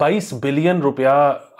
22 billion रुपया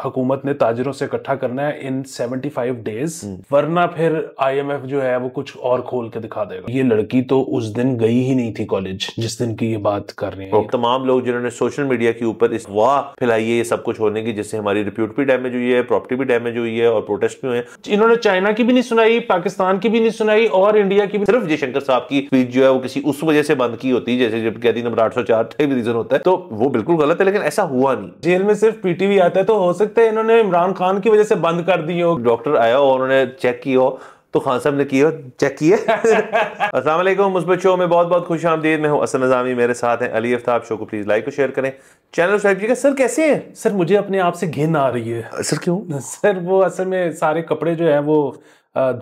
हुकूमत ने ताजरों से इकट्ठा करना है इन 75 डेज हम्म। वरना फिर आईएमएफ जो है वो कुछ और खोल के दिखा देगा ये लड़की तो उस दिन गई ही नहीं थी कॉलेज जिस दिन की ये बात कर रहे हैं okay. तमाम लोग जिन्होंने सोशल मीडिया के ऊपर इस वाह फैलाई है ये सब कुछ होने की जिससे हमारी रिप्यूट भी डैमेज हुई है प्रॉपर्टी भी डैमेज हुई है और प्रोटेस्ट भी हुए इन्होंने चाइना की भी नहीं सुनाई पाकिस्तान की भी नहीं सुनाई और इंडिया की भी सिर्फ जयशंकर साहब की स्पीच जो है वो किसी उस वजह से बंद की होती है जैसे जब कहती नंबर आठ सौ चार रीजन होता है तो वो बिल्कुल गलत है लेकिन ऐसा हुआ नहीं जेल में सिर्फ पीटीवी आता है तो हो सकता है इन्होंने इमरान खान की वजह से बंद कर दी हो डॉक्टर आया हो उन्होंने चेक की हो तो खान साहब ने किया हो चेक किए असलम मुस्बत शो में बहुत बहुत खुश आमदीद मैं हूँ असल नजामी मेरे साथ हैं अली अफ्ताब शो को प्लीज़ लाइक और शेयर करें चैनल जी का सर कैसे हैं सर मुझे अपने आप से घिन आ रही है सर क्यों सर वो असल में सारे कपड़े जो हैं वो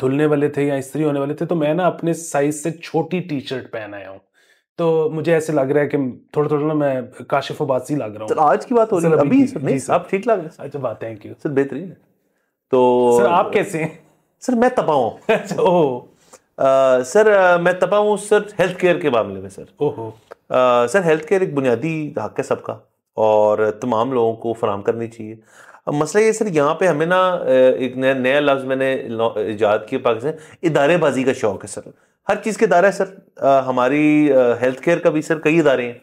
धुलने वाले थे या इस्त्री होने वाले थे तो मैं ना अपने साइज से छोटी टी शर्ट पहन आया हूँ तो मुझे ऐसे लग रहा है कि थोड़ा थोड़ा ना मैं काशिफ बासी लग रहा हूँ तो आज की बात हो रही है अभी सर, नहीं आप ठीक लग रहे हैं अच्छा बात थैंक यू सर बेहतरीन है तो सर आप कैसे हैं सर मैं तपा हूँ अच्छा, ओह सर मैं तपा हूँ सर हेल्थ केयर के मामले में सर ओहो सर हेल्थ केयर एक बुनियादी हक है सबका और तमाम लोगों को फराम करनी चाहिए अब मसला ये सर यहाँ पे हमें ना एक नया नया लफ्ज़ मैंने इजाद किया पाकिस्तान इदारेबाजी का शौक है सर हर चीज़ के इदारा है सर आ, हमारी हेल्थ केयर का भी सर कई इदारे हैं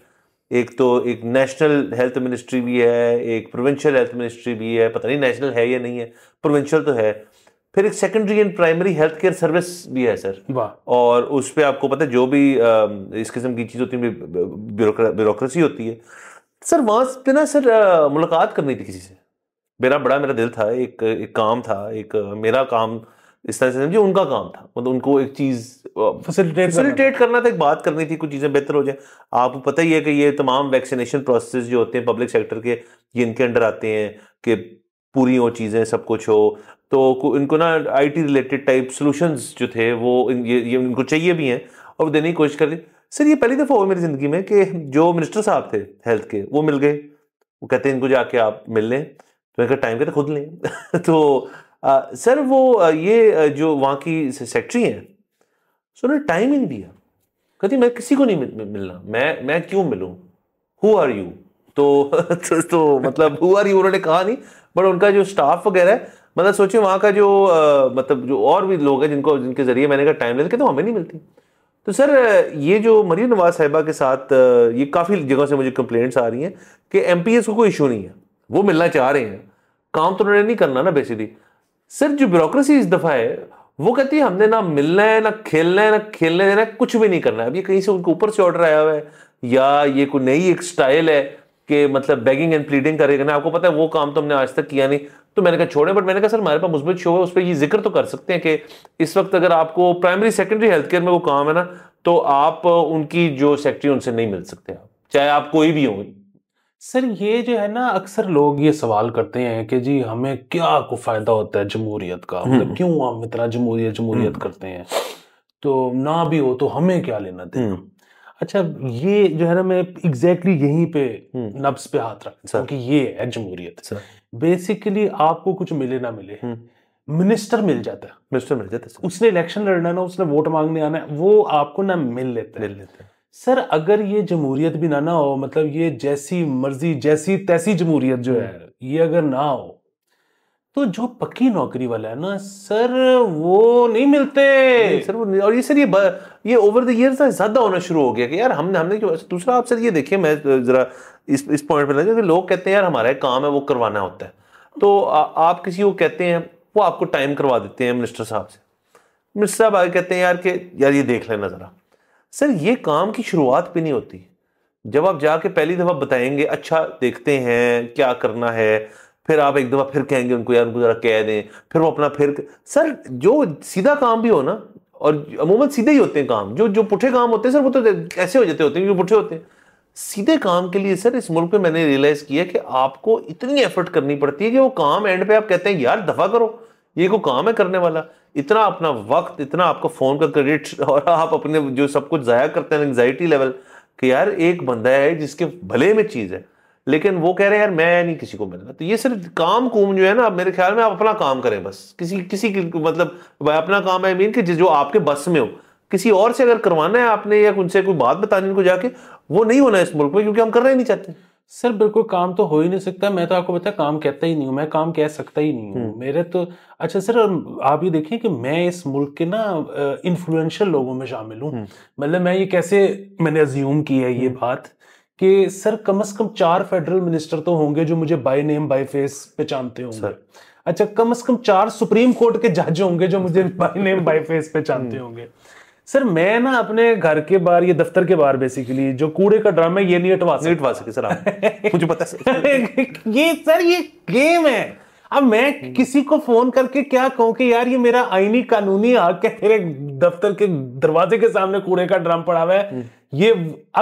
एक तो एक नेशनल हेल्थ मिनिस्ट्री भी है एक प्रोविंशियल हेल्थ मिनिस्ट्री भी है पता नहीं नेशनल है या नहीं है प्रोविंशियल तो है फिर एक secondary and primary health care service भी है सर और उस पर आपको पता है जो भी इस किस्म की चीज़ होती है ब्यूरोक्रेसी होती है सर वहाँ पे ना सर मुलाकात करनी थी किसी से मेरा बड़ा मेरा दिल था एक एक काम था एक मेरा काम इस तरह से समझिए उनका काम था मतलब उनको एक चीज़ फैसिलिटेट फैसिलिटेट करना था एक बात करनी थी कुछ चीज़ें बेहतर हो जाए आपको पता ही है कि ये तमाम वैक्सीनेशन प्रोसेस जो होते हैं पब्लिक सेक्टर के ये इनके अंडर आते हैं कि पूरी हो चीज़ें सब कुछ हो तो इनको ना आईटी रिलेटेड टाइप सॉल्यूशंस जो थे वो ये, ये इनको चाहिए भी हैं और देने की कोशिश कर रही सर ये पहली दफ़ा हुआ मेरी ज़िंदगी में कि जो मिनिस्टर साहब थे हेल्थ के वो मिल गए वो कहते हैं इनको जाके आप मिल लें तो मैं टाइम कहते खुद लें तो आ, सर वो ये जो वहाँ की सेक्रेटरी हैं सो उन्होंने टाइम ही नहीं दिया कहती मैं किसी को नहीं मिल, मिलना मैं मैं क्यों मिलूं हु आर यू तो, तो मतलब हु आर यू उन्होंने कहा नहीं बट उनका जो स्टाफ वगैरह है मतलब सोचिए वहाँ का जो आ, मतलब जो और भी लोग हैं जिनको जिनके जरिए मैंने कहा टाइम लेते तो हमें नहीं मिलती तो सर ये जो मरीम नवाज साहिबा के साथ ये काफ़ी जगहों से मुझे कंप्लेंट्स आ रही हैं कि एम को कोई इशू नहीं है वो मिलना चाह रहे हैं काम तो उन्होंने नहीं करना ना बेसिकली सर जो ब्यूरोसी इस दफ़ा है वो कहती है हमने ना मिलना है ना खेलना है ना खेलने देना है कुछ भी नहीं करना है अब ये कहीं से उनके ऊपर से ऑर्डर आया हुआ है या ये कोई नई एक स्टाइल है कि मतलब बैगिंग एंड प्लीडिंग करेगा ना आपको पता है वो काम तो हमने आज तक किया नहीं तो मैंने कहा छोड़े बट मैंने कहा सर हमारे पास मुस्बित शो है उस पर ये जिक्र तो कर सकते हैं कि इस वक्त अगर आपको प्राइमरी सेकेंडरी हेल्थ केयर में वो काम है ना तो आप उनकी जो सेक्रेटरी उनसे नहीं मिल सकते आप चाहे आप कोई भी होंगे सर ये जो है ना अक्सर लोग ये सवाल करते हैं कि जी हमें क्या को फायदा होता है जमहूरियत का मतलब हम्म। क्यों हम इतना जमहूरियत जमहूरियत हम्म। करते हैं तो ना भी हो तो हमें क्या लेना दे हम्म। अच्छा ये जो है ना मैं एग्जैक्टली exactly यहीं पे नब्स पे हाथ रखता क्योंकि ये है जमहूरियत बेसिकली आपको कुछ मिले ना मिले मिनिस्टर मिल जाता है मिनिस्टर मिल जाता है उसने इलेक्शन लड़ना ना उसने वोट मांगने आना वो आपको ना मिल लेते मिल सर अगर ये जमहूरियत भी ना ना हो मतलब ये जैसी मर्जी जैसी तैसी जमहूरियत जो है हम्म। ये अगर ना हो तो जो पक्की नौकरी वाला है ना सर वो नहीं मिलते नहीं, सर वो और ये सर ये ये ओवर द ईयर ज्यादा होना शुरू हो गया कि यार हमने हमने क्यों अच्छा, दूसरा आप सर ये देखिए मैं जरा इस इस पॉइंट पे लगा कि लोग कहते हैं यार हमारा एक काम है वो करवाना होता है तो आ, आप किसी को कहते हैं वो आपको टाइम करवा देते हैं मिनिस्टर साहब से मिनिस्टर साहब आगे कहते हैं यार कि यार ये देख लेना जरा सर ये काम की शुरुआत भी नहीं होती जब आप जाके पहली दफ़ा बताएंगे अच्छा देखते हैं क्या करना है फिर आप एक दफ़ा फिर कहेंगे उनको यार उनको ज़रा कह दें फिर वो अपना फिर सर जो सीधा काम भी हो ना और अमूमन सीधे ही होते हैं काम जो जो पुठे काम होते हैं सर वो तो ऐसे हो जाते होते हैं जो पुठे होते हैं सीधे काम के लिए सर इस मुल्क में मैंने रियलाइज़ किया कि आपको इतनी एफर्ट करनी पड़ती है कि वो काम एंड पे आप कहते हैं यार दफ़ा करो ये को काम है करने वाला इतना अपना वक्त इतना आपका फ़ोन का क्रेडिट और आप अपने जो सब कुछ ज़ाया करते हैं एंगजाइटी लेवल कि यार एक बंदा है जिसके भले में चीज़ है लेकिन वो कह रहे हैं यार मैं नहीं किसी को मिलना तो ये सिर्फ काम कूम जो है ना मेरे ख्याल में आप अपना काम करें बस किसी किसी की मतलब अपना काम है मीन कि जो आपके बस में हो किसी और से अगर करवाना है आपने या उनसे कोई बात बतानी उनको जाके वो नहीं होना है इस मुल्क में क्योंकि हम करना ही नहीं चाहते सर बिल्कुल काम तो हो ही नहीं सकता मैं तो आपको पता काम कहता ही नहीं हूँ मैं काम कह सकता ही नहीं हूँ हम्म। मेरे तो अच्छा सर आप ये देखिए कि मैं इस मुल्क के ना इन्फ्लुएंशियल लोगों में शामिल हूँ हम्म। मतलब मैं ये कैसे मैंने अज्यूम की है ये हम्म। बात कि सर कम से कम चार फेडरल मिनिस्टर तो होंगे जो मुझे बाय नेम बाय फेस पहचानते होंगे सर अच्छा कम से कम चार सुप्रीम कोर्ट के जज होंगे जो मुझे बाय नेम बाय फेस पहचानते होंगे सर मैं ना अपने घर के बाहर ये दफ्तर के बाहर बेसिकली जो कूड़े का ड्रम है ये नहीं हटवा नहीं हटवा सके सर आप मुझे पता सर ये सर ये गेम है अब मैं हम्म। किसी को फोन करके क्या कहूं कि यार ये मेरा आईनी कानूनी हक है तेरे दफ्तर के दरवाजे के सामने कूड़े का ड्रम पड़ा हुआ है हम्म। ये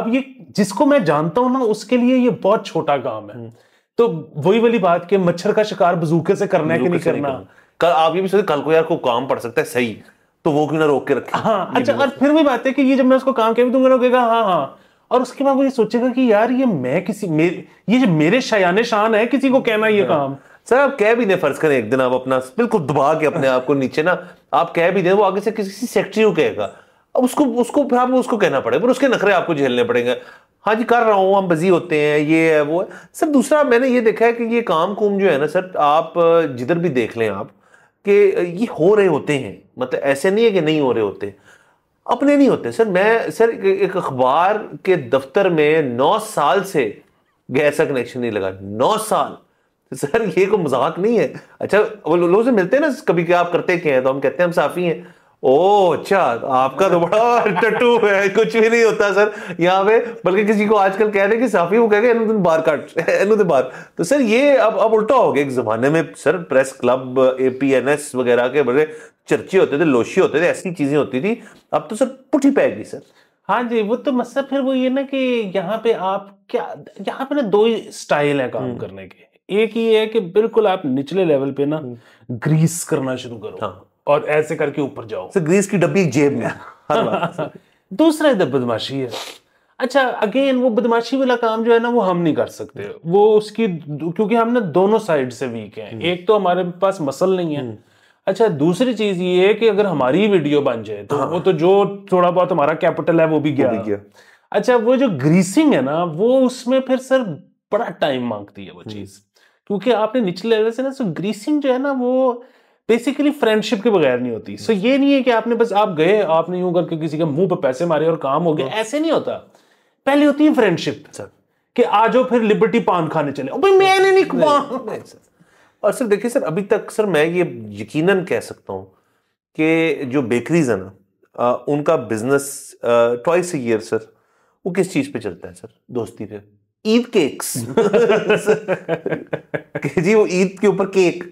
अब ये जिसको मैं जानता हूं ना उसके लिए ये बहुत छोटा काम है हम्म। तो वही वाली बात कि मच्छर का शिकार बजूके से करना है कि नहीं करना, नहीं करना। कल आप ये भी सोचते कल को यार को काम पड़ सकता है सही तो वो क्यों ना रोक के रखे हाँ अच्छा और फिर भी बात है कि ये जब मैं उसको काम किया तो मैंने कहेगा हाँ हाँ और उसके बाद वो ये सोचेगा कि यार ये मैं किसी मेरे ये जो मेरे शयाने शान है किसी को कहना ये हाँ। काम सर आप कह भी दें फर्ज करें एक दिन आप अपना बिल्कुल दबा के अपने आप को नीचे ना आप कह भी दें वो आगे से किसी सेक्रेटरी को कहेगा अब उसको उसको फिर आप उसको कहना पड़ेगा पर उसके नखरे आपको झेलने पड़ेंगे हाँ जी कर रहा हूँ हम बिजी होते हैं ये है वो है सर दूसरा मैंने ये देखा है कि ये काम कुम जो है ना सर आप जिधर भी देख लें आप कि ये हो रहे होते हैं मतलब ऐसे नहीं है कि नहीं हो रहे होते अपने नहीं होते सर मैं सर एक अखबार के दफ्तर में नौ साल से गैस का कनेक्शन नहीं लगा नौ साल सर ये कोई मजाक नहीं है अच्छा वो लोगों से मिलते हैं ना कभी क्या आप करते क्या हैं तो हम कहते हैं हम साफ़ी हैं ओ अच्छा आपका तो बड़ा टट्टू है कुछ भी नहीं होता सर यहाँ पे बल्कि किसी को आजकल कह रहे कि साफी वो कह गए दिन बार काट एनु दिन बार तो सर तो ये अब अब उल्टा हो गया एक जमाने में sir press club A P N S वगैरह के बड़े चर्चे होते थे लोशी होते थे ऐसी चीजें होती थी अब तो सर पुठी पैगी सर हाँ जी वो तो मतलब फिर वो ये ना कि यहाँ पे आप क्या यहाँ पे ना दो ही स्टाइल है काम हम्म। करने के एक ये है कि बिल्कुल आप निचले लेवल पे ना ग्रीस हम्म। करना शुरू करो हाँ और ऐसे करके ऊपर जाओ सर ग्रीस की डब्बी जेब में दूसरा इधर बदमाशी है अच्छा अगेन वो बदमाशी वाला काम जो है ना वो हम नहीं कर सकते वो उसकी क्योंकि हम ना दोनों साइड से वीक हैं हम्म। एक तो हमारे पास मसल नहीं है हम्म। अच्छा दूसरी चीज ये है कि अगर हमारी वीडियो बन जाए तो हाँ। वो तो जो थोड़ा बहुत हमारा कैपिटल है वो भी गया, वो भी गया। अच्छा वो जो ग्रीसिंग है ना वो उसमें फिर सर बड़ा टाइम मांगती है वो हम्म। चीज क्योंकि आपने निचले लेवल से ना सो ग्रीसिंग जो है ना वो बेसिकली फ्रेंडशिप के बगैर नहीं होती सो so, ये नहीं है कि आपने बस आप गए आपने यूं करके किसी के मुंह पर पैसे मारे और काम हो गया हाँ। ऐसे नहीं होता पहले होती है फ्रेंडशिप सर कि आ जाओ फिर लिबर्टी पान खाने चले भाई मैंने नहीं, खुआ और सर देखिए सर अभी तक सर मैं ये यकीनन कह सकता हूँ कि जो बेकरीज है ना उनका बिजनेस ट्वाइस ईयर सर वो किस चीज पे चलता है सर दोस्ती पे ईद केक्स जी वो ईद के ऊपर केक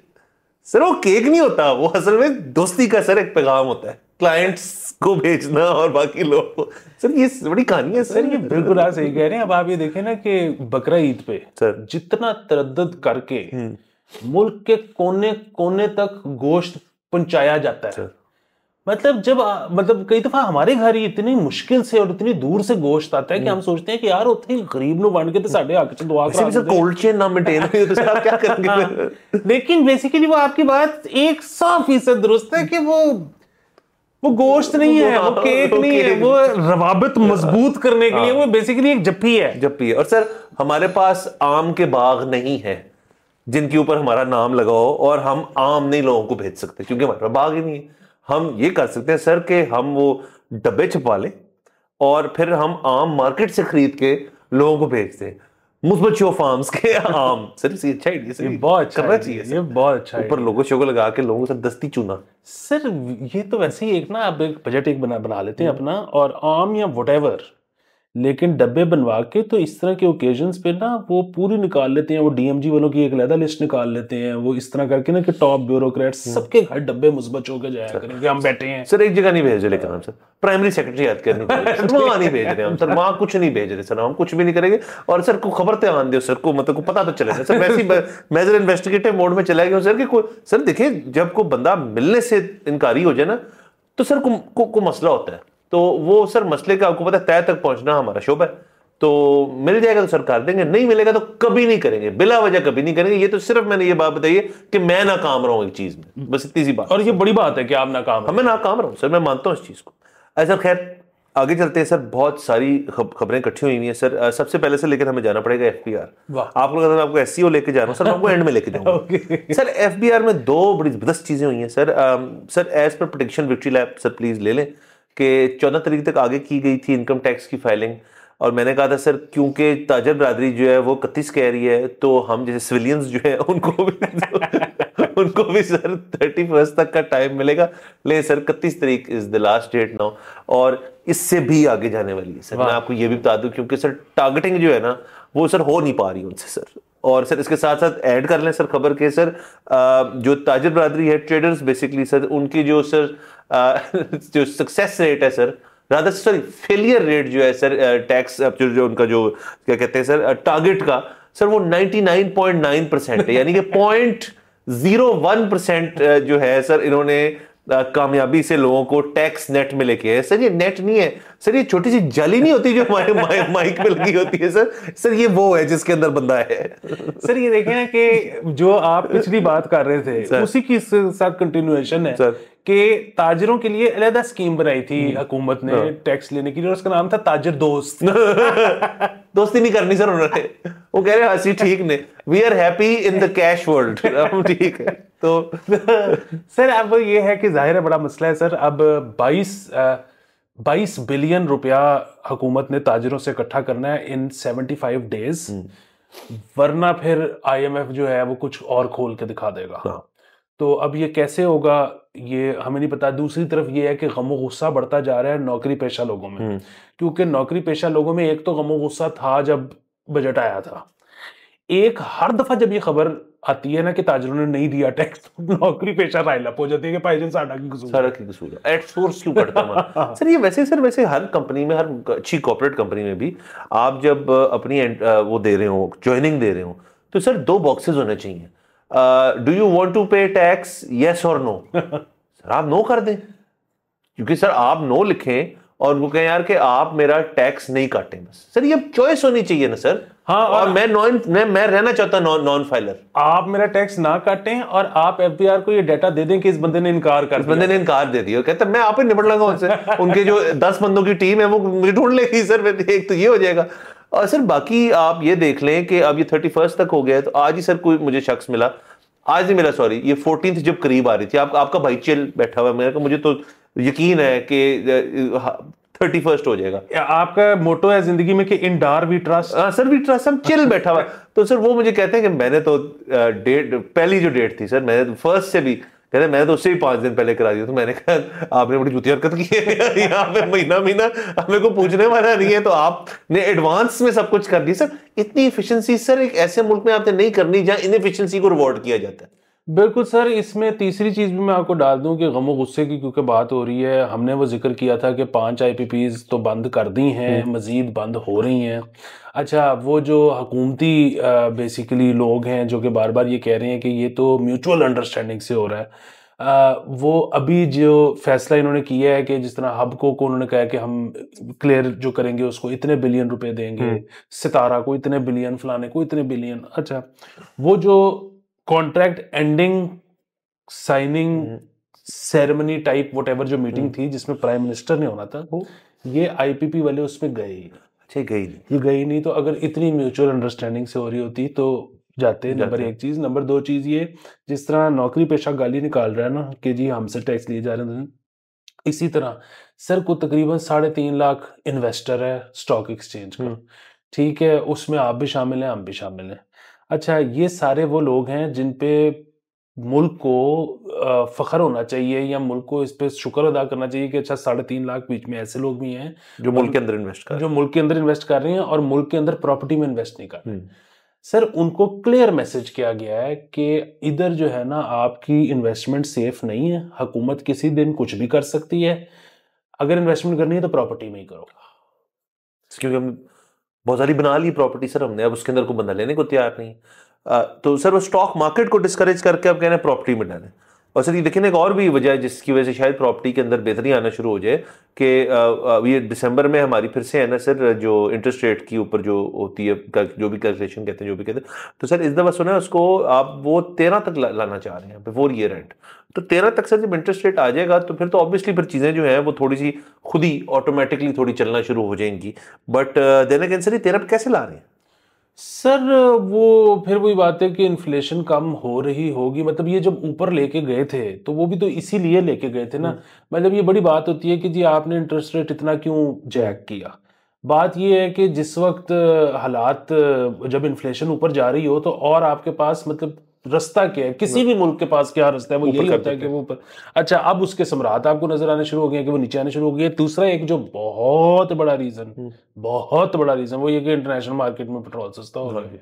सर वो केक नहीं होता वो असल में दोस्ती का सर एक पैगाम होता है क्लाइंट्स को भेजना और बाकी लोगों को सर ये बड़ी कहानी है सर ये बिल्कुल आप सही कह रहे हैं अब आप ये देखें ना कि बकरा ईद पे सर जितना तरद करके हम्म। मुल्क के कोने कोने तक गोश्त पहुंचाया जाता है मतलब जब आ, मतलब कई दफा हमारे घर ही इतनी मुश्किल से और इतनी दूर से गोश्त आता है कि हम्म। हम सोचते हैं कि यार उतने गरीब लोग बन के तो साढ़े ਹੱਕ ਚ दुआ ਕਰਾ कोल्ड चेन ना मेंटेन तो आप क्या करेंगे हाँ। लेकिन बेसिकली वो आपकी बात फीसद दुरुस्त है कि वो वो गोश्त नहीं है वो हाँ, केक नहीं है वो रवाबत मजबूत करने के लिए हाँ। वो बेसिकली एक जप्पी है जप्पी है और सर हमारे पास आम के बाग नहीं है जिनके ऊपर हमारा नाम लगाओ और हम आम नहीं लोगों को भेज सकते क्योंकि हमारे पास बाग ही नहीं है हम ये कर सकते हैं सर कि हम वो डब्बे छपा लें और फिर हम आम मार्केट से खरीद के लोगों को भेज दें मुस्बत शो फार्म्स के आम सर अच्छा ये अच्छा आइडिया सर बहुत अच्छा करना चाहिए ये बहुत अच्छा ऊपर शो को लगा के लोगों से दस्ती चुना सर ये तो वैसे ही एक ना आप एक बजट एक बना बना लेते हैं हम्म। अपना और आम या वट लेकिन डब्बे बनवा के तो इस तरह के ओकेजन्स पे ना वो पूरी निकाल लेते हैं वो डीएमजी वालों की एक लहदा लिस्ट निकाल लेते हैं वो इस तरह करके ना कि टॉप ब्यूरोक्रेट हम्म। सबके घर डब्बे मुस्बत होकर जाया करें कि हम बैठे हैं सर एक जगह नहीं भेज रहे लेकिन हम सर प्राइमरी सेक्रेटरी याद कर वहाँ नहीं भेज रहे हम सर वहाँ कुछ नहीं भेज रहे सर हम कुछ भी नहीं करेंगे और सर को खबर तो आन दो सर को मतलब को पता तो चले सर वैसे मैं जरा इन्वेस्टिगेटिव मोड में चला गया सर कि सर देखिए जब को बंदा मिलने से इनकारी हो जाए ना तो सर को, को, को मसला होता है तो वो सर मसले का आपको पता है तय तक पहुंचना हमारा शोभ है तो मिल जाएगा तो सरकार देंगे नहीं मिलेगा तो कभी नहीं करेंगे बिला वजह कभी नहीं करेंगे ये तो सिर्फ मैंने ये बात बताई है कि मैं ना काम रहा हूं एक चीज में बस इतनी सी बात और ये बड़ी बात है कि आप ना हाँ, मैं नाकाम रहा हूं सर मैं मानता हूं इस चीज को सर खैर आगे चलते हैं सर बहुत सारी खबरें इकट्ठी हुई हुई हैं सर सबसे पहले से लेकर हमें जाना पड़ेगा एफ बी आर आप लोग आपको एस सी ओ लेके जा रहा सर आपको एंड में लेके जाऊंगा सर एफ बी आर में दो बड़ी जबरदस्त चीजें हुई हैं सर सर एज पर protection victory lab sir please ले लें कि चौदह तारीख तक आगे की गई थी इनकम टैक्स की फाइलिंग और मैंने कहा था सर क्योंकि ताजर बरदरी जो है वो इकतीस कह रही है तो हम जैसे सिविलियंस जो है उनको भी उनको भी सर थर्टी फर्स्ट तक का टाइम मिलेगा ले सर इकतीस तारीख is the last date now और इससे भी आगे जाने वाली है सर मैं आपको ये भी बता दूं क्योंकि सर टारगेटिंग जो है ना वो सर हो नहीं पा रही उनसे सर और सर इसके साथ साथ ऐड कर लें सर खबर के सर जो ताजर बरदरी है ट्रेडर्स बेसिकली सर उनकी जो सर जो सक्सेस रेट है sir rather sorry failure rate जो है सर टैक्स जो, जो उनका जो क्या कहते हैं सर टारगेट का सर वो 99.9 परसेंट है यानी कि पॉइंट जीरो वन परसेंट जो है सर इन्होंने कामयाबी से लोगों को टैक्स नेट में लेके आए सर ये नेट नहीं है सर ये छोटी सी जाली नहीं होती जो हमारे माइक माई, में लगी होती है सर सर ये वो है जिसके अंदर बंदा है सर ये देखें ना कि जो आप पिछली बात कर रहे थे सर, उसी की साथ कंटिन्यूएशन है सर के ताजरों के लिए अलहदा स्कीम बनाई थी हम्म। हुकूमत ने टैक्स हाँ। लेने के लिए और उसका नाम था ताजर दोस्त दोस्ती नहीं करनी सर उन्होंने वो कह रहे हसी ठीक ने we are happy in the cash world हम ठीक है तो सर अब ये है कि जाहिर है बड़ा मसला है सर अब 22 22 बिलियन रुपया हुकूमत ने ताजरों से इकट्ठा करना है इन 75 डेज हम्म। वरना फिर आईएमएफ जो है वो कुछ और खोल के दिखा देगा हाँ। तो अब ये कैसे होगा ये हमें नहीं पता दूसरी तरफ ये है कि गमो गुस्सा बढ़ता जा रहा है नौकरी पेशा लोगों में हम्म। क्योंकि नौकरी पेशा लोगों में एक तो गमो गुस्सा था जब बजट आया था एक हर दफा जब ये खबर आती है ना कि ताजरों ने नहीं दिया टैक्स तो नौकरी पेशा राइलअप हो जाती है कि भाई जन साडा की कसूर साडा की कसूर एट सोर्स क्यों कटता है सर ये वैसे सर वैसे हर कंपनी में हर अच्छी कॉर्पोरेट कंपनी में भी आप जब अपनी वो दे रहे हो ज्वाइनिंग दे रहे हो तो सर दो बॉक्सेस होने चाहिए do you want to pay tax yes और नो सर आप नो कर दें क्योंकि सर आप नो लिखें और वो कहें यार कि आप मेरा टैक्स नहीं काटे बस सर ये चॉइस होनी चाहिए ना सर हाँ और, और मैं नॉन मैं मैं रहना चाहता नॉन नॉन फाइलर आप मेरा टैक्स ना काटें और आप एफबीआर को ये डाटा दे दें कि इस बंदे ने इनकार कर इस बंदे ने इनकार दे दिया कहता मैं आप ही निपट लगा उनसे उनके जो दस बंदों की टीम है वो मुझे ढूंढ लेगी सर एक तो ये हो जाएगा और सर बाकी आप ये देख लें कि अब ये थर्टी फर्स्ट तक हो गया है तो आज ही सर कोई मुझे शख्स मिला आज नहीं मिला सॉरी ये फोर्टीन जब करीब आ रही थी आप, आपका भाई चेल बैठा हुआ मेरा मुझे तो यकीन है कि थर्टी फर्स्ट हो जाएगा आपका मोटो है जिंदगी में कि इन डार वी ट्रस्ट आ, हाँ, सर वी ट्रस्ट हम चिल बैठा हुआ तो सर वो मुझे कहते हैं कि मैंने तो डेट पहली जो डेट थी सर मैंने तो फर्स्ट से भी कह रहे मैं तो उससे भी पांच दिन पहले करा दिया तो मैंने कहा आपने बड़ी जूती हरकत की है यहाँ पे महीना महीना हमें को पूछने वाला नहीं है तो आपने एडवांस में सब कुछ कर दिया सर इतनी इफिशियंसी सर एक ऐसे मुल्क में आपने नहीं करनी जहाँ इन को रिवॉर्ड किया जाता है बिल्कुल सर इसमें तीसरी चीज़ भी मैं आपको डाल दूं कि गम गुस्से की क्योंकि बात हो रही है हमने वो जिक्र किया था कि पांच आईपीपीज तो बंद कर दी हैं हम्म। मज़ीद बंद हो रही हैं अच्छा वो जो हकूमती बेसिकली लोग हैं जो कि बार बार ये कह रहे हैं कि ये तो म्यूचुअल अंडरस्टैंडिंग से हो रहा है आ, वो अभी जो फैसला इन्होंने किया है कि जिस तरह हब को उन्होंने कहा कि हम क्लियर जो करेंगे उसको इतने बिलियन रुपए देंगे हम्म। सितारा को इतने बिलियन फलाने को इतने बिलियन अच्छा वो जो contract ending signing ceremony type what जो मीटिंग हम्म। थी जिसमें प्राइम मिनिस्टर ने होना था ये आईपीपी वाले उसमें गए ही ठीक अच्छा, गई नहीं ये गई नहीं तो अगर इतनी म्यूचुअल अंडरस्टैंडिंग से हो रही होती तो जाते नंबर एक चीज नंबर दो चीज ये जिस तरह नौकरी पेशा गाली निकाल रहा है ना कि जी हमसे टैक्स लिए जा रहे हैं तो इसी तरह सर को तकरीबन साढ़े तीन लाख इन्वेस्टर है स्टॉक एक्सचेंज का हम्म। ठीक है उसमें आप भी शामिल हैं हम भी शामिल हैं अच्छा ये सारे वो लोग हैं जिन पे मुल्क को फखर होना चाहिए या मुल्क को इस पर शुक्र अदा करना चाहिए कि अच्छा साढ़े तीन लाख बीच में ऐसे लोग भी हैं जो मुल्क के अंदर इन्वेस्ट कर जो मुल्क के अंदर इन्वेस्ट कर रहे हैं और मुल्क के अंदर प्रॉपर्टी में इन्वेस्ट नहीं कर रहे हम्म। सर उनको क्लियर मैसेज किया गया है कि इधर जो है ना आपकी इन्वेस्टमेंट सेफ नहीं है हुकूमत किसी दिन कुछ भी कर सकती है अगर इन्वेस्टमेंट करनी है तो प्रॉपर्टी में ही करो क्योंकि हम बहुत सारी बना ली प्रॉपर्टी सर हमने अब उसके अंदर को बंदा लेने को तैयार नहीं आ, तो सर वो स्टॉक मार्केट को डिस्करेज करके आप कह रहे हैं प्रॉपर्टी में डालें और सर ये देखिए एक और भी वजह है जिसकी वजह से शायद प्रॉपर्टी के अंदर बेहतरी आना शुरू हो जाए कि ये दिसंबर में हमारी फिर से है ना सर जो इंटरेस्ट रेट की ऊपर जो होती है जो भी कैलकुलेशन कहते हैं जो भी कहते हैं तो सर इस दफ़ा सुना है उसको आप वो तेरह तक लाना चाह रहे हैं बिफोर ईयर एंड तो तेरह तक से जब इंटरेस्ट रेट आ जाएगा तो फिर तो ऑब्वियसली फिर चीज़ें जो हैं वो थोड़ी सी खुद ही ऑटोमेटिकली थोड़ी चलना शुरू हो जाएंगी बट देन अगेन सर तेरह कैसे ला रहे हैं सर वो फिर वही बात है कि इन्फ्लेशन कम हो रही होगी मतलब ये जब ऊपर लेके गए थे तो वो भी तो इसीलिए लेके गए थे ना हम्म। मतलब ये बड़ी बात होती है कि जी आपने इंटरेस्ट रेट इतना क्यों जैक किया बात ये है कि जिस वक्त हालात जब इन्फ्लेशन ऊपर जा रही हो तो और आपके पास मतलब रास्ता क्या है किसी हाँ। भी मुल्क के पास क्या रास्ता है वो यही होता है कि वो ऊपर अच्छा अब उसके सम्राट आपको नजर आने शुरू हो गए कि वो नीचे आने शुरू हो गए दूसरा एक जो बहुत बड़ा रीजन हम्म। बहुत बड़ा रीजन वो ये कि इंटरनेशनल मार्केट में पेट्रोल सस्ता हो रहा है हाँ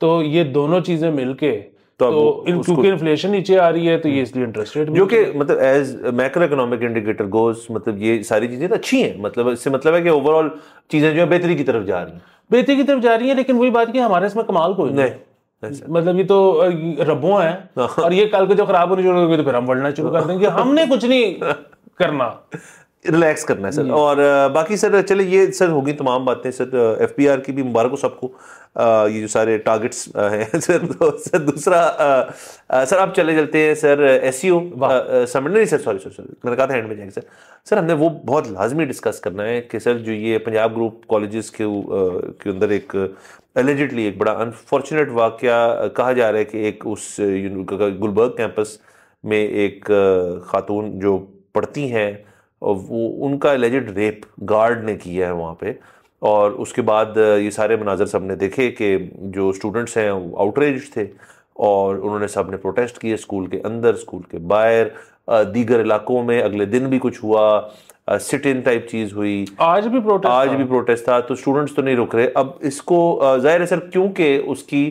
तो ये दोनों चीजें मिलके तो, तो क्योंकि इन्फ्लेशन नीचे आ रही है तो ये हम्म। इसलिए इंटरेस्ट रेट जो कि मतलब as macro economic indicator goes मतलब ये सारी चीजें तो अच्छी हैं मतलब इससे मतलब है कि ओवरऑल चीजें जो है बेहतरी की तरफ जा रही हैं बेहतरी की तरफ जा रही है लेकिन वही बात की हमारे इसमें कमाल कोई नहीं मतलब ये तो रबों है हाँ। और ये कल को जो खराब होने शुरू होगी तो फिर हम बढ़ना शुरू कर देंगे हमने कुछ नहीं करना रिलैक्स करना है सर hmm. और बाकी सर चले ये सर होगी तमाम बातें सर एफ तो की भी मुबारक हो सबको ये जो सारे टारगेट्स हैं सर तो सर दूसरा आ, सर आप चले चलते हैं सर एस सी समझ नहीं सर सॉरी सर सर मैंने कहा था हैंड में जाएंगे सर सर हमने वो बहुत लाजमी डिस्कस करना है कि सर जो ये पंजाब ग्रुप कॉलेजेस के के अंदर एक एलिजिटली एक बड़ा अनफॉर्चुनेट वाक्य कहा जा रहा है कि एक उस गुलबर्ग कैंपस में एक खातून जो पढ़ती हैं वो उनका एलिजिड रेप गार्ड ने किया है वहाँ पे और उसके बाद ये सारे मनाजर सब ने देखे कि जो स्टूडेंट्स हैं वो आउटरेज थे और उन्होंने सब ने प्रोटेस्ट किए स्कूल के अंदर स्कूल के बाहर दीगर इलाकों में अगले दिन भी कुछ हुआ सिट इन टाइप चीज़ हुई आज भी प्रोटेस्ट आज भी प्रोटेस्ट था तो स्टूडेंट्स तो नहीं रुक रहे अब इसको जाहिर है सर क्योंकि उसकी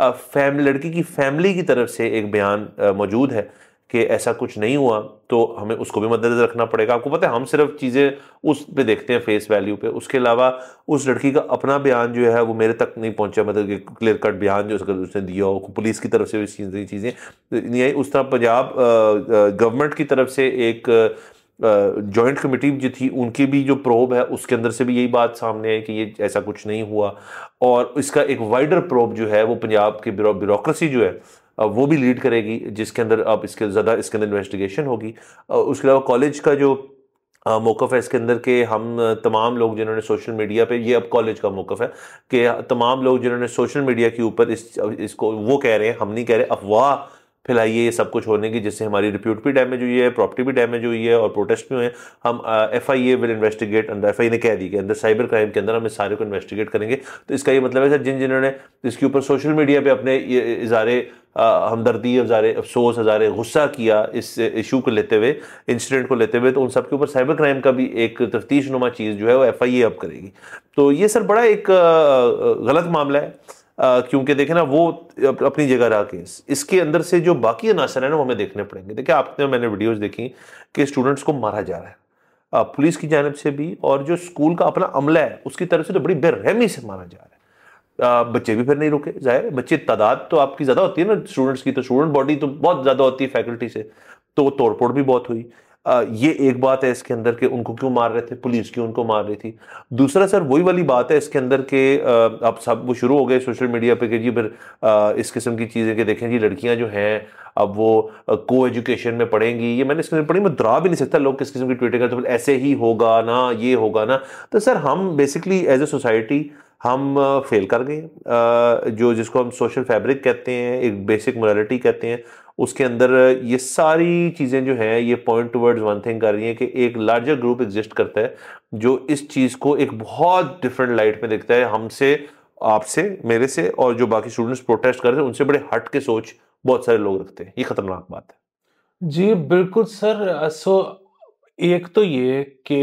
फैम लड़की की फैमिली की तरफ से एक बयान मौजूद है कि ऐसा कुछ नहीं हुआ तो हमें उसको भी मद्देनजर रखना पड़ेगा आपको पता है हम सिर्फ चीज़ें उस पे देखते हैं फेस वैल्यू पे उसके अलावा उस लड़की का अपना बयान जो है वो मेरे तक नहीं पहुंचा मतलब क्लियर कट बयान जो उसका उसने दिया हो पुलिस की तरफ से भी चीज़ें चीज़ें उस तरह पंजाब गवर्नमेंट की तरफ से एक जॉइंट कमेटी जो थी उनकी भी जो प्रोब है उसके अंदर से भी यही बात सामने आई कि ये ऐसा कुछ नहीं हुआ और इसका एक वाइडर प्रोब जो है वो पंजाब के ब्यूरोक्रेसी जो है वो भी लीड करेगी जिसके अंदर आप इसके ज़्यादा इसके अंदर इन्वेस्टिगेशन होगी उसके अलावा कॉलेज का जो मौक़ है इसके अंदर के हम तमाम लोग जिन्होंने सोशल मीडिया पे ये अब कॉलेज का मौक़ है कि तमाम लोग जिन्होंने सोशल मीडिया के ऊपर इस इसको वो कह रहे हैं हम नहीं कह रहे अफवाह फैलाइए ये सब कुछ होने की जिससे हमारी रिप्यूट भी डैमेज हुई है प्रॉपर्टी भी डैमेज हुई है और प्रोटेस्ट भी हुए हम F I A will investigate अंदर एफ आई ने कह दी कि अंदर साइबर क्राइम के अंदर हम इस सारे को इन्वेस्टिगेट करेंगे तो इसका ये मतलब है सर जिन जिन्होंने इसके ऊपर सोशल मीडिया पर अपने इजारे हमदर्दी हज़ारे अफसोस हज़ारे गुस्सा किया इस इशू को लेते हुए इंसिडेंट को लेते हुए तो उन सब के ऊपर साइबर क्राइम का भी एक तफ्तीश नुमा चीज़ जो है वो एफ आई ए अब करेगी तो ये सर बड़ा एक गलत मामला है क्योंकि देखे ना वो अपनी जगह रहा केस इसके अंदर से जो बाकी अनासर है ना वो हमें देखने पड़ेंगे देखिए आपने मैंने वीडियोस देखी कि स्टूडेंट्स को मारा जा रहा है पुलिस की जानब से भी और जो स्कूल का अपना अमला है उसकी तरफ से तो बड़ी बेरहमी से मारा जा रहा है बच्चे भी फिर नहीं रुके जाहिर बच्चे तादाद तो आपकी ज़्यादा होती है ना स्टूडेंट्स की तो स्टूडेंट बॉडी तो बहुत ज़्यादा होती है फैकल्टी से तो तोड़फोड़ भी बहुत हुई ये एक बात है इसके अंदर के उनको क्यों मार रहे थे पुलिस क्यों उनको मार रही थी दूसरा सर वही वाली बात है इसके अंदर के अब सब वो शुरू हो गए सोशल मीडिया पे कि जी फिर इस किस्म की चीज़ें कि देखें जी लड़कियां जो हैं अब वो को एजुकेशन में पढ़ेंगी ये मैंने इसके पढ़ी मैं दरा भी नहीं सकता लोग किस किस्म की ट्विटर करते तो ऐसे ही होगा ना ये होगा ना तो सर हम बेसिकली एज ए सोसाइटी हम फेल कर गए जो जिसको हम सोशल फैब्रिक कहते हैं एक बेसिक मोरालिटी कहते हैं उसके अंदर ये सारी चीज़ें जो हैं ये पॉइंट टूवर्ड्स वन थिंग कर रही हैं कि एक लार्जर ग्रुप एग्जिस्ट करता है जो इस चीज़ को एक बहुत डिफरेंट लाइट में देखता है हमसे आपसे मेरे से और जो बाकी स्टूडेंट्स प्रोटेस्ट कर रहे हैं उनसे बड़े हट के सोच बहुत सारे लोग रखते हैं ये खतरनाक बात है जी बिल्कुल सर सो एक तो ये कि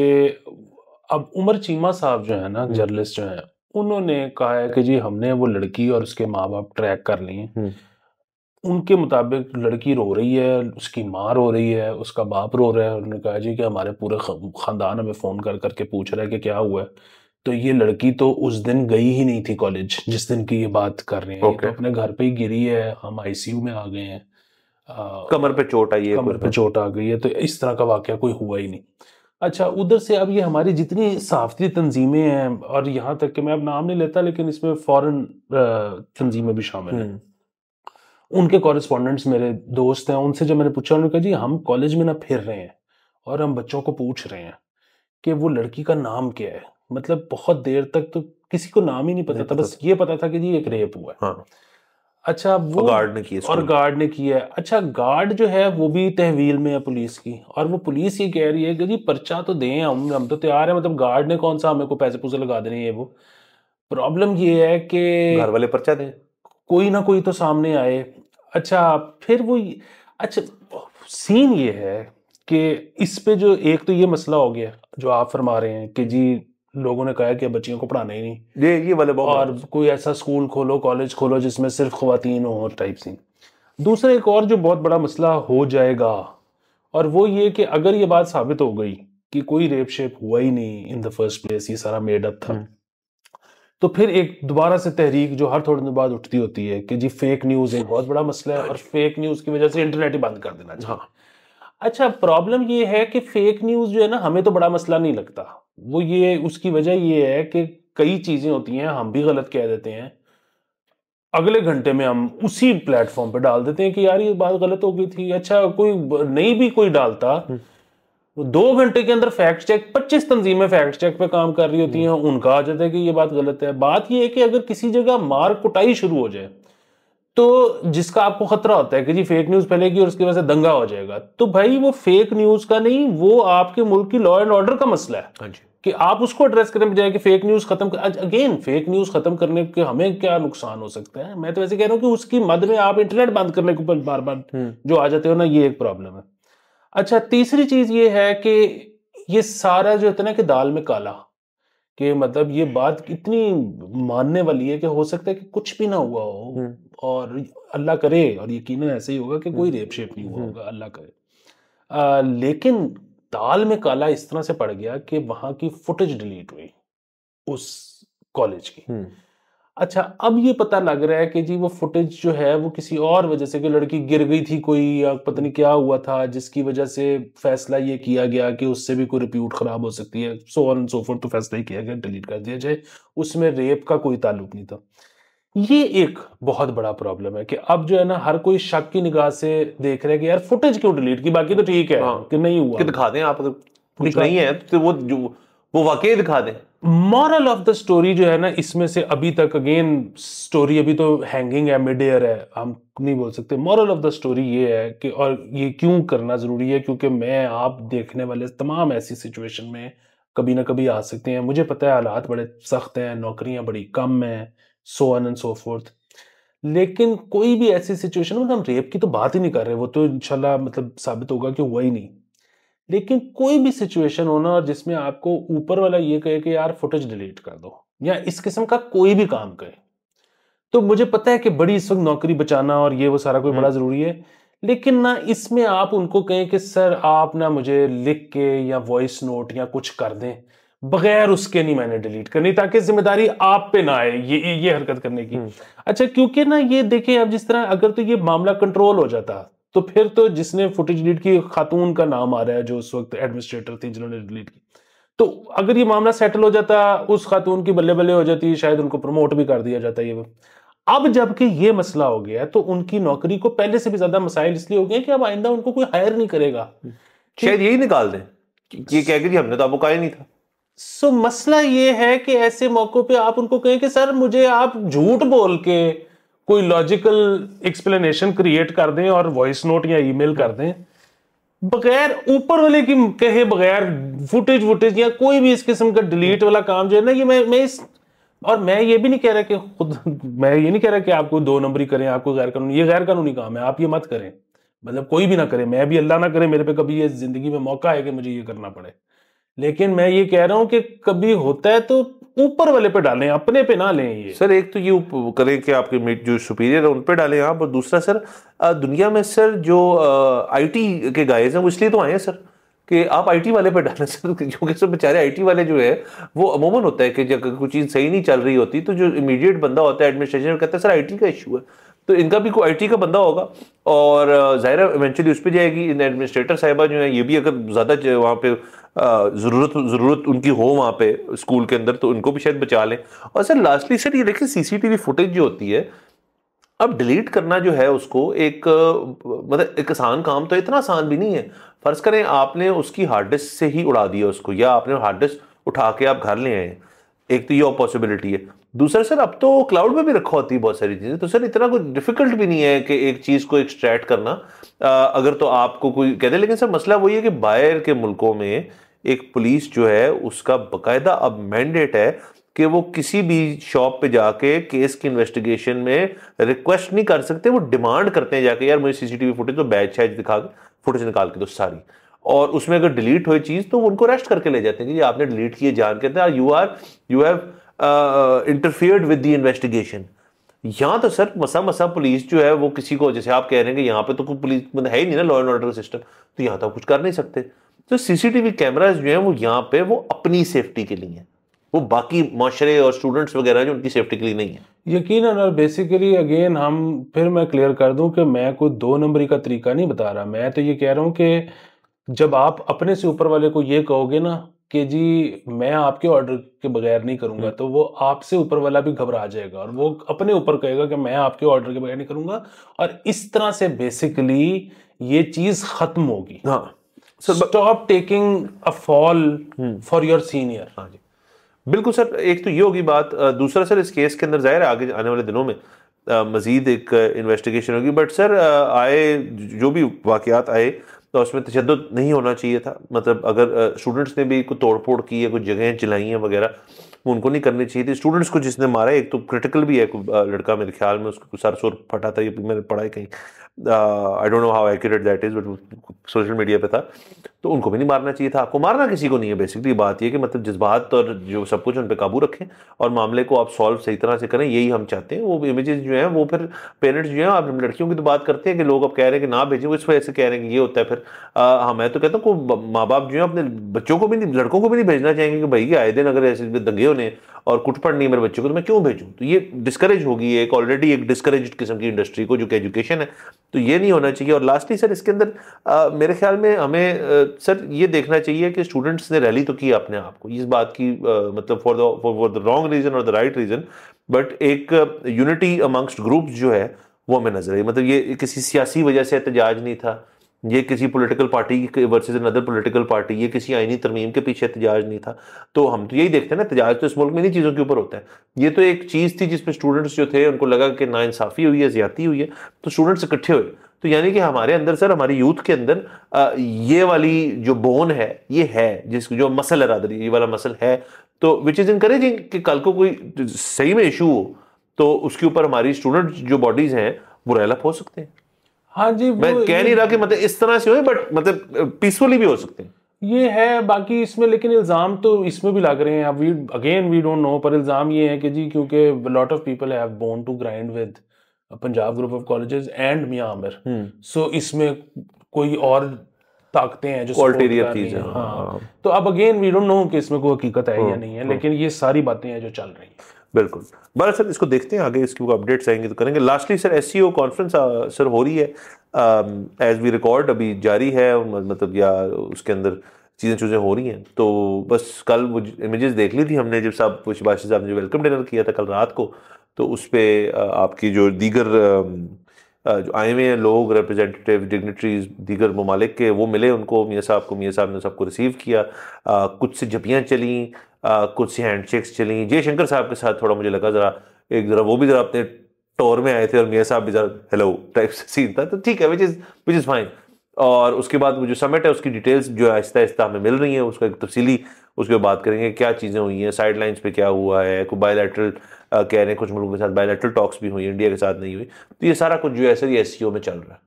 अब उमर चीमा साहब जो है ना हम्म। जर्नलिस्ट जो है उन्होंने कहा है कि जी हमने वो लड़की और उसके माँ बाप ट्रैक कर लिए उनके मुताबिक लड़की रो रही है उसकी माँ रो रही है उसका बाप रो रहा है उन्होंने कहा जी कि हमारे पूरे ख़ानदान हमें फ़ोन कर करके पूछ रहा है कि क्या हुआ है तो ये लड़की तो उस दिन गई ही नहीं थी कॉलेज जिस दिन की ये बात कर रहे हैं okay. तो अपने घर पे ही गिरी है हम आईसीयू में आ गए हैं आ, कमर पे चोट आई है कमर पे तो। चोट आ गई है तो इस तरह का वाक्य कोई हुआ ही नहीं अच्छा उधर से अब ये हमारी जितनी सहाफ़ती तंजीमें हैं और यहाँ तक कि मैं अब नाम नहीं लेता लेकिन इसमें फ़ौरन तंजीमें भी शामिल हैं हम्म। उनके कॉरेस्पॉन्डेंट्स मेरे दोस्त हैं उनसे जब मैंने पूछा उन्होंने कहा जी हम कॉलेज में ना फिर रहे हैं और हम बच्चों को पूछ रहे हैं कि वो लड़की का नाम क्या है मतलब बहुत देर तक तो किसी को नाम ही नहीं पता नहीं था बस ये पता था कि जी एक रेप हुआ है हाँ। अच्छा वो गार्ड ने किया और गार्ड ने किया है अच्छा गार्ड जो है वो भी तहवील में है पुलिस की और वो पुलिस ये कह रही है कि जी पर्चा तो दें हम हम तो तैयार हैं मतलब गार्ड ने कौन सा हमें को पैसे पुसे लगा देने हैं वो प्रॉब्लम ये है कि घर वाले पर्चा दें कोई ना कोई तो सामने आए अच्छा फिर वो अच्छा सीन ये है कि इस पे जो एक तो ये मसला हो गया जो आप फरमा रहे हैं कि जी लोगों ने कहा कि बच्चियों को पढ़ाना ही नहीं ये ये वाले और कोई ऐसा स्कूल खोलो कॉलेज खोलो जिसमें सिर्फ खुवान हो टाइप सी दूसरा एक और जो बहुत बड़ा मसला हो जाएगा और वो ये कि अगर ये बात साबित हो गई कि कोई रेप शेप हुआ ही नहीं इन द फर्स्ट प्लेस ये सारा अप था हम्म। तो फिर एक दोबारा से तहरीक जो हर थोड़े दिन बाद उठती होती है कि जी फेक न्यूज़ एक बहुत बड़ा मसला है और फेक हाँ न्यूज़ की वजह से इंटरनेट ही बंद कर देना चाहिए हाँ अच्छा प्रॉब्लम ये है कि फेक न्यूज़ जो है ना हमें तो बड़ा मसला नहीं लगता वो ये उसकी वजह ये है कि कई चीज़ें होती हैं हम भी गलत कह देते हैं अगले घंटे में हम उसी प्लेटफॉर्म पे डाल देते हैं कि यार ये बात गलत हो गई थी अच्छा कोई नहीं भी कोई डालता हम्म। दो घंटे के अंदर फैक्ट चेक पच्चीस तंजीमें फैक्ट चेक पे काम कर रही होती हम्म। हैं उनका आ जाता है कि ये बात गलत है बात ये है कि अगर किसी जगह मार कुटाई शुरू हो जाए तो जिसका आपको खतरा होता है कि जी फेक न्यूज फैलेगी और उसकी वजह से दंगा हो जाएगा तो भाई वो फेक न्यूज का नहीं वो आपके मुल्क की लॉ एंड ऑर्डर का मसला है हाँ कि आप उसको एड्रेस करने बजाय कि फेक न्यूज खत्म कर अगेन फेक न्यूज खत्म करने के हमें क्या नुकसान हो सकता है मैं तो वैसे कह रहा हूँ कि उसकी मद में आप इंटरनेट बंद करने के ऊपर बार बार हम्म। जो आ जाते हो ना ये एक प्रॉब्लम है अच्छा तीसरी चीज ये है कि ये सारा जो इतना है ना कि दाल में काला कि मतलब ये बात इतनी मानने वाली है कि हो सकता है कि कुछ भी ना हुआ हो हम्म। और अल्लाह करे और यकीन ऐसे ही होगा कि कोई हम्म। रेप शेप नहीं हुआ हम्म। होगा अल्लाह करे आ, लेकिन ताल में काला इस तरह से पड़ गया कि वहां की फुटेज डिलीट हुई उस कॉलेज की अच्छा अब ये पता लग रहा है कि जी वो फुटेज जो है वो किसी और वजह से कि लड़की गिर गई थी कोई या पता नहीं क्या हुआ था जिसकी वजह से फैसला ये किया गया कि उससे भी कोई रिप्यूट खराब हो सकती है सो ऑन सो फोर तो फैसला ही किया गया डिलीट कर दिया जाए उसमें रेप का कोई ताल्लुक नहीं था ये एक बहुत बड़ा प्रॉब्लम है कि अब जो है ना हर कोई शक की निगाह से देख रहे हैं कि यार फुटेज क्यों डिलीट की बाकी तो ठीक है हाँ, कि नहीं हुआ कि दिखा दें आप अगर नहीं है तो वो जो वो वाकई दिखा दे मॉरल ऑफ द स्टोरी जो है ना इसमें से अभी तक अगेन स्टोरी अभी तो हैंगिंग है मिड एयर है हम नहीं बोल सकते मॉरल ऑफ द स्टोरी ये है कि और ये क्यों करना ज़रूरी है क्योंकि मैं आप देखने वाले तमाम ऐसी सिचुएशन में कभी ना कभी आ सकते हैं मुझे पता है हालात बड़े सख्त हैं नौकरियां बड़ी कम हैं so on and so forth लेकिन कोई भी ऐसी सिचुएशन मतलब हम रेप की तो बात ही नहीं कर रहे वो तो इनशाला मतलब साबित होगा कि हुआ ही नहीं लेकिन कोई भी सिचुएशन होना और जिसमें आपको ऊपर वाला ये कहे कि यार फुटेज डिलीट कर दो या इस किस्म का कोई भी काम कहे तो मुझे पता है कि बड़ी इस वक्त नौकरी बचाना और ये वो सारा कुछ बड़ा हम्म। जरूरी है लेकिन ना इसमें आप उनको कहें कि सर आप ना मुझे लिख के या वॉइस नोट या कुछ कर दें बगैर उसके नहीं मैंने डिलीट करनी ताकि जिम्मेदारी आप पे ना आए ये ये हरकत करने की हम्म। अच्छा क्योंकि ना ये देखें आप जिस तरह अगर तो ये मामला कंट्रोल हो जाता तो फिर तो जिसने फुटेज डिलीट की खातून का नाम आ रहा है जो उस वक्त एडमिनिस्ट्रेटर थी जिन्होंने डिलीट की तो अगर ये मामला सेटल हो जाता उस खातून की बल्ले बल्ले हो जाती शायद उनको प्रमोट भी कर दिया जाता ये अब जबकि ये मसला हो गया तो उनकी नौकरी को पहले से भी ज्यादा मसाइल इसलिए हो गए कि अब आइंदा उनको कोई हायर नहीं करेगा शायद यही निकाल दें ये कह गई हमने तो आपको कहा नहीं था सो मसला ये है कि ऐसे मौकों पे आप उनको कहें कि सर मुझे आप झूठ बोल के कोई लॉजिकल एक्सप्लेनेशन क्रिएट कर दें और वॉइस नोट या ईमेल कर दें बगैर ऊपर वाले की कहे बगैर फुटेज वुटेज या कोई भी इस किस्म का डिलीट वाला काम जो है ना ये मैं मैं इस और मैं ये भी नहीं कह रहा कि खुद मैं ये नहीं कह रहा कि आपको दो नंबरी करें आपको गैर कानूनी ये गैर कानूनी काम है आप ये मत करें मतलब कोई भी ना करे मैं भी अल्लाह ना करे मेरे पे कभी ये जिंदगी में मौका है कि मुझे ये करना पड़े लेकिन मैं ये कह रहा हूं कि कभी होता है तो ऊपर वाले पे डालें अपने पे ना लें ये सर एक तो ये करें कि आपके मीट जो सुपीरियर है उन पे डालें आप और दूसरा सर दुनिया में सर जो आईटी के गाइज हैं वो इसलिए तो आए हैं सर कि आप आईटी वाले पे डालें सर क्योंकि सर बेचारे आईटी वाले जो है वो अमूमन होता है कि जब कोई चीज़ सही नहीं चल रही होती तो जो इमीडिएट बंदा होता है एडमिनिस्ट्रेशन कहता है सर आईटी का इशू है तो इनका भी कोई आईटी का बंदा होगा और ज़ाहिर इवेंचुअली उस पर जाएगी इन एडमिनिस्ट्रेटर साहिबा जो है ये भी अगर ज़्यादा वहाँ पर ज़रूरत ज़रूरत उनकी हो वहाँ पे स्कूल के अंदर तो उनको भी शायद बचा लें और सर लास्टली सर ये देखिए सीसीटीवी फुटेज जो होती है अब डिलीट करना जो है उसको एक मतलब एक आसान काम तो इतना आसान भी नहीं है फ़र्ज़ करें आपने उसकी हार्ड डिस्क से ही उड़ा दिया उसको या आपने हार्ड डिस्क उठा के आप घर ले आए एक तो ये पॉसिबिलिटी है दूसरा सर अब तो क्लाउड में भी रखा होती है बहुत सारी चीज़ें तो सर इतना कोई डिफिकल्ट भी नहीं है कि एक चीज़ को एक्सट्रैक्ट करना आ, अगर तो आपको कोई कहते दे लेकिन सर मसला वही है कि बाहर के मुल्कों में एक पुलिस जो है उसका बकायदा अब मैंडेट है कि वो किसी भी शॉप पे जाके केस की इन्वेस्टिगेशन में रिक्वेस्ट नहीं कर सकते वो डिमांड करते हैं जाके यार मुझे सीसीटीवी फुटेज तो बैच शैच दिखा फुटेज निकाल के दो सारी और उसमें अगर डिलीट हुई चीज़ तो वो उनको रेस्ट करके ले जाते हैं कि आपने डिलीट किए जान के you are you have interfered with the investigation यहाँ तो सर मसा मसा पुलिस जो है वो किसी को जैसे आप कह रहे हैं कि यहाँ पे तो कोई पुलिस मतलब है ही नहीं ना लॉ एंड ऑर्डर सिस्टम तो यहाँ तो कुछ कर नहीं सकते तो सीसीटीवी कैमराज जो है वो यहाँ पे वो अपनी सेफ्टी के लिए हैं वो बाकी माशरे और स्टूडेंट्स वगैरह जो उनकी सेफ्टी के लिए नहीं है यकीन और बेसिकली अगेन हम फिर मैं क्लियर कर दूं कि मैं कोई दो नंबरी का तरीका नहीं बता रहा मैं तो ये कह रहा हूँ कि जब आप अपने से ऊपर वाले को ये कहोगे ना कि जी मैं आपके ऑर्डर के बगैर नहीं करूंगा हम्म। तो वो आपसे ऊपर वाला भी घबरा जाएगा और वो अपने ऊपर कहेगा कि मैं आपके ऑर्डर के बगैर नहीं करूंगा और इस तरह से बेसिकली ये चीज खत्म होगी हाँ sir stop taking a fall for your senior हाँ जी बिल्कुल सर एक तो ये होगी बात दूसरा सर इस केस के अंदर जाहिर है आगे आने वाले दिनों में मजीद एक इन्वेस्टिगेशन होगी बट सर आए जो भी वाकयात आए तो उसमें तशद नहीं होना चाहिए था मतलब अगर स्टूडेंट्स ने भी कोई फोड़ की है कुछ जगहें चलाई हैं वगैरह वो उनको नहीं करनी चाहिए थी स्टूडेंट्स को जिसने मारा एक तो क्रिटिकल भी है लड़का मेरे ख्याल में उसको सर सुर फटा था ये मैंने पढ़ा है कहीं I don't know how accurate that is but social media पे था तो उनको भी नहीं मारना चाहिए था आपको मारना किसी को नहीं है बेसिकली बात यह कि मतलब जज्बात और जो सब कुछ उन पर काबू रखें और मामले को आप सॉल्व सही तरह से करें यही हम चाहते हैं वो इमेजेस जो हैं वो फिर पेरेंट्स जो हैं आप लड़कियों की तो बात करते हैं कि लोग अब कह रहे हैं कि ना भेजें वो इस वजह से कह रहे हैं कि ये होता है फिर हाँ मैं तो कहता हूँ माँ बाप जो है अपने बच्चों को भी नहीं लड़कों को भी नहीं भेजना चाहेंगे कि भाई आए दिन अगर ऐसे दंगे होने और कुटपड़ नहीं मेरे बच्चे को तो मैं क्यों भेजूँ तो ये डिस्करेज होगी एक ऑलरेडी एक डिस्करेज किस्म की इंडस्ट्री को जो कि एजुकेशन है तो ये नहीं होना चाहिए और लास्टली सर इसके अंदर मेरे ख्याल में हमें आ, सर ये देखना चाहिए कि स्टूडेंट्स ने रैली तो की अपने आप को इस बात की आ, मतलब for the for the wrong reason और द राइट रीज़न बट एक यूनिटी अमंगस्ट ग्रुप जो है वो हमें नजर आई मतलब ये किसी सियासी वजह से एहतजाज नहीं था ये किसी political party versus another political party ये किसी आईनी तरमीम के पीछे एहतजाज नहीं था तो हम तो यही देखते हैं ना एहतजाज तो इस मुल्क में इन्हीं चीज़ों के ऊपर होता है ये तो एक चीज़ थी जिसमें स्टूडेंट्स जो थे उनको लगा कि नाइंसाफ़ी हुई है ज्यादा हुई है तो स्टूडेंट्स इकट्ठे हुए तो यानी कि हमारे अंदर सर हमारी यूथ के अंदर ये वाली जो बोन है ये है जिस जो मसल है रादरी ये वाला मसल है तो विच इज़ इनकरेजिंग कि कल को कोई सही में इशू हो तो उसके ऊपर हमारी स्टूडेंट जो बॉडीज़ हैं वो रेलअप हो सकते हैं हाँ जी मैं कह नहीं रहा कि मतलब इस तरह से हो बट मतलब पीसफुली uh, भी हो सकते हैं ये है बाकी इसमें लेकिन इल्ज़ाम तो इसमें भी लग रहे हैं अब we again we don't know पर इल्ज़ाम ये है कि जी क्योंकि lot of people have born to grind with Punjab group of colleges and Mian Amir सो इसमें कोई और ताकतें हैं जो ऑल्टीरियर चीज है हाँ। तो अब अगेन वी डोंट नो कि इसमें कोई हकीकत है या hmm. नहीं है hmm. लेकिन ये सारी बातें हैं जो चल रही हैं बिल्कुल बार सर इसको देखते हैं आगे इसके अपडेट्स आएंगे तो करेंगे lastly sir S conference sir हो रही है एज वी रिकॉर्ड अभी जारी है मतलब या उसके अंदर चीज़ें चूज़ें हो रही हैं तो बस कल वो इमेजेस देख ली थी हमने जब साहब शिबाशी साहब ने वेलकम डिनर किया था कल रात को तो उस पर uh, आपकी जो दीगर um, uh, जो आए हुए हैं लोग रिप्रेजेंटेटिव डिग्नेटरीज दीगर ममालिक के वो मिले उनको मियाँ साहब को मियाँ साहब ने सबको रिसीव किया आ, uh, कुछ से जपियाँ चलें कुछ सी हैंडशेक्स चली जयशंकर साहब के साथ थोड़ा मुझे लगा ज़रा एक ज़रा वो भी ज़रा अपने टोर में आए थे और मियाँ साहब भी ज़रा हेलो टाइप से सीन था तो ठीक है which is which is fine और उसके बाद वो जो समिट है उसकी डिटेल्स जो है आहिस्ता आहिस्ता हमें मिल रही है उसका एक तफसीली उसके बात करेंगे क्या चीज़ें हुई हैं साइड लाइन्स पर क्या हुआ है कोई बायोलेट्रल कह रहे हैं कुछ मुल्कों के साथ बायोलेट्रल टॉक्स भी हुई इंडिया के साथ नहीं हुई तो ये सारा कुछ जो है सर ये एस में चल रहा है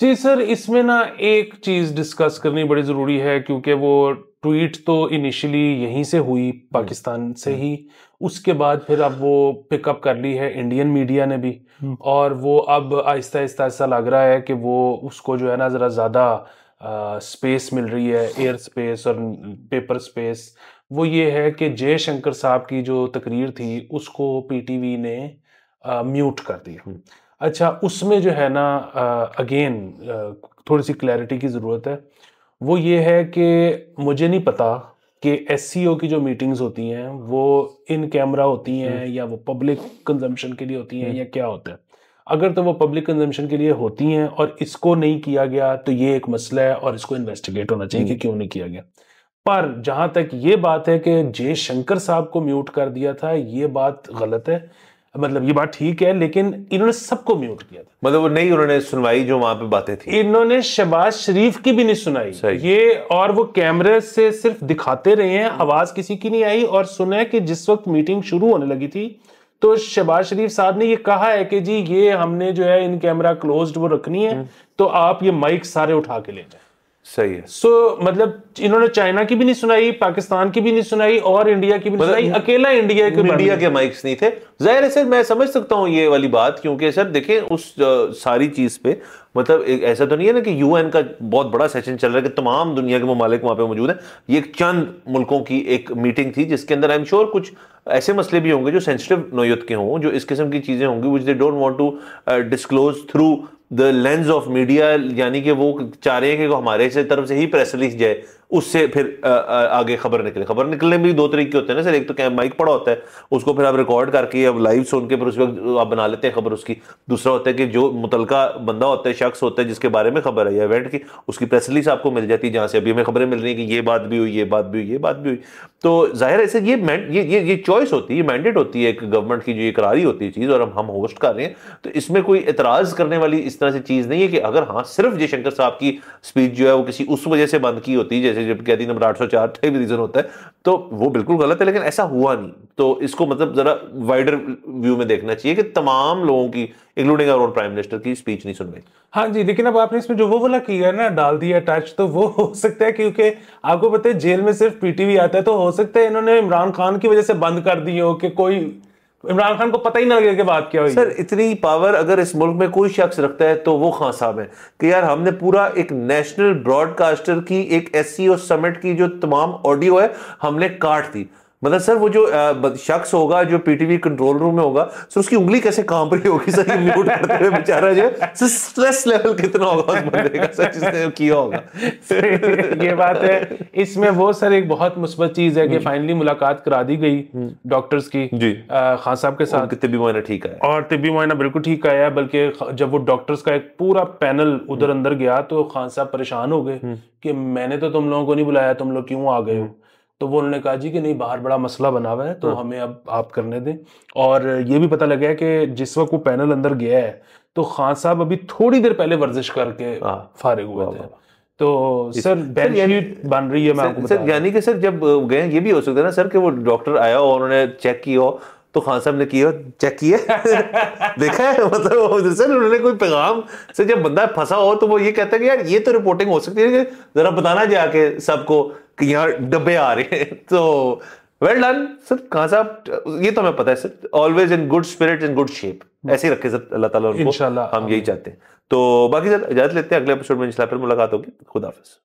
जी सर इसमें ना एक चीज़ डिस्कस करनी बड़ी ज़रूरी है क्योंकि वो ट्वीट तो इनिशियली यहीं से हुई पाकिस्तान से ही उसके बाद फिर अब वो पिकअप कर ली है इंडियन मीडिया ने भी hmm. और वो अब आहिस्ता आहिस्ता ऐसा लग रहा है कि वो उसको जो है ना ज़रा ज़्यादा स्पेस मिल रही है एयर स्पेस और पेपर स्पेस वो ये है कि जय शंकर साहब की जो तकरीर थी उसको पीटीवी ने आ, म्यूट कर दिया hmm. अच्छा उसमें जो है ना अगेन थोड़ी सी क्लैरिटी की ज़रूरत है वो ये है कि मुझे नहीं पता कि एस की जो मीटिंग्स होती हैं वो इन कैमरा होती हैं हम्म। या वो पब्लिक कंजम्पशन के लिए होती हैं हम्म। या क्या होता है अगर तो वो पब्लिक कंजम्पशन के लिए होती हैं और इसको नहीं किया गया तो ये एक मसला है और इसको इन्वेस्टिगेट होना चाहिए कि हम्म। क्यों नहीं किया गया पर जहां तक ये बात है कि जय शंकर साहब को म्यूट कर दिया था ये बात गलत है मतलब ये बात ठीक है लेकिन इन्होंने सबको म्यूट किया था मतलब वो नहीं उन्होंने सुनवाई जो वहां पे बातें थी इन्होंने शहबाज शरीफ की भी नहीं सुनाई ये और वो कैमरे से सिर्फ दिखाते रहे हैं आवाज किसी की नहीं आई और सुना है कि जिस वक्त मीटिंग शुरू होने लगी थी तो शहबाज शरीफ साहब ने ये कहा है कि जी ये हमने जो है इन कैमरा क्लोज वो रखनी है हम्म। तो आप ये माइक सारे उठा के ले जाए सही है सो so, मतलब इन्होंने चाइना की भी नहीं सुनाई पाकिस्तान की भी नहीं सुनाई और इंडिया की भी मतलब सुनाई अकेला इंडिया के इंडिया के माइक्स नहीं थे जाहिर है सर मैं समझ सकता हूँ ये वाली बात क्योंकि सर देखें उस सारी चीज़ पे मतलब ऐसा तो नहीं है ना कि यूएन का बहुत बड़ा सेशन चल रहा है कि तमाम दुनिया के ममालिक वहां पे मौजूद है ये एक चंद मुल्कों की एक मीटिंग थी जिसके अंदर आई एम श्योर कुछ ऐसे मसले भी होंगे जो सेंसिटिव नोयत के हों जो इस किस्म की चीज़ें होंगी which they don't want to disclose through the lens of media यानी कि वो चाह रहे हैं कि हमारे से तरफ से ही प्रेस रिलीज जाए उससे फिर आगे खबर निकले खबर निकलने में भी दो तरीके होते हैं ना सर एक तो कैम माइक पड़ा होता है उसको फिर आप रिकॉर्ड करके अब लाइव सुन के फिर उस वक्त आप बना लेते हैं खबर उसकी दूसरा होता है कि जो मुतलका बंदा होता है शख्स होता है जिसके बारे में खबर है या इवेंट की उसकी प्रेस रिलीज आपको मिल जाती है जहाँ से अभी हमें खबरें मिल रही हैं कि ये बात भी हुई ये बात भी हुई ये बात भी हुई तो जाहिर है ये ये ये ये चॉइस होती है मैंडेट होती है एक गवर्नमेंट की जो ये करारी होती है चीज़ और हम हम होस्ट कर रहे हैं तो इसमें कोई एतराज़ करने वाली इस तरह से चीज़ नहीं है कि अगर हाँ सिर्फ जयशंकर साहब की स्पीच जो है वो किसी उस वजह से बंद की होती है जैसे जबकि आदि नंबर आठ सौ चार भी रीजन होता है तो वो बिल्कुल गलत है लेकिन ऐसा हुआ नहीं तो इसको मतलब जरा वाइडर व्यू में देखना चाहिए कि तमाम लोगों की इंक्लूडिंग अवर प्राइम मिनिस्टर की स्पीच नहीं सुन रही हाँ जी लेकिन अब आपने इसमें जो वो वाला किया ना डाल दिया टच तो वो हो सकता है क्योंकि आपको पता है जेल में सिर्फ पीटीवी आता है तो हो सकता है इन्होंने इमरान खान की वजह से बंद कर दी हो कि कोई इमरान खान को पता ही ना लगे कि बात क्या हुई सर इतनी पावर अगर इस मुल्क में कोई शख्स रखता है तो वो खान साहब है कि यार हमने पूरा एक नेशनल ब्रॉडकास्टर की एक एस समिट की जो तमाम ऑडियो है हमने काट दी मतलब सर वो जो शख्स होगा जो पीटीवी कंट्रोल रूम में होगा सर उसकी उंगली कैसे काम रही होगी सर म्यूट करते हुए बेचारा जो सर स्ट्रेस लेवल कितना होगा उस बंदे का सर जिसने किया होगा ये बात है इसमें वो सर एक बहुत मुस्बत चीज है कि फाइनली हम्म। मुलाकात करा दी गई डॉक्टर्स हम्म। की जी खान साहब के साथ तिबी मुआयना ठीक है और तिबी मुआयना बिल्कुल ठीक आया बल्कि जब वो डॉक्टर्स का एक पूरा पैनल हम्म। उधर अंदर गया तो खान साहब परेशान हो गए कि मैंने तो तुम लोगों को नहीं बुलाया तुम लोग क्यों आ गए हो तो वो उन्होंने कहा जी कि नहीं बाहर बड़ा मसला बना हुआ है तो हाँ। हमें अब आप करने दें और ये भी पता लगा है कि जिस वक्त वो पैनल अंदर गया है तो खान साहब अभी थोड़ी देर पहले वर्जिश करके हाँ। फारिग हुए थे तो सर बेनिफिट बन रही है मैं सर, सर यानी कि सर जब गए ये भी हो सकता है ना सर कि वो डॉक्टर आया और उन्होंने चेक किया तो खान साहब ने किया चेक किया देखा है मतलब से उन्होंने कोई पैगाम से जब बंदा फंसा हो तो वो ये कहता है कि यार ये तो रिपोर्टिंग हो सकती है जरा बताना जाके सबको कि यहाँ डब्बे आ रहे हैं तो वेल डन सर खान साहब ये तो हमें पता है sir always in good spirit in good shape ऐसे ही रखे सर अल्लाह ताला उनको हम यही चाहते हैं तो बाकी सर इजाजत लेते हैं अगले एपिसोड में इंशाल्लाह फिर मुलाकात होगी खुदाफिज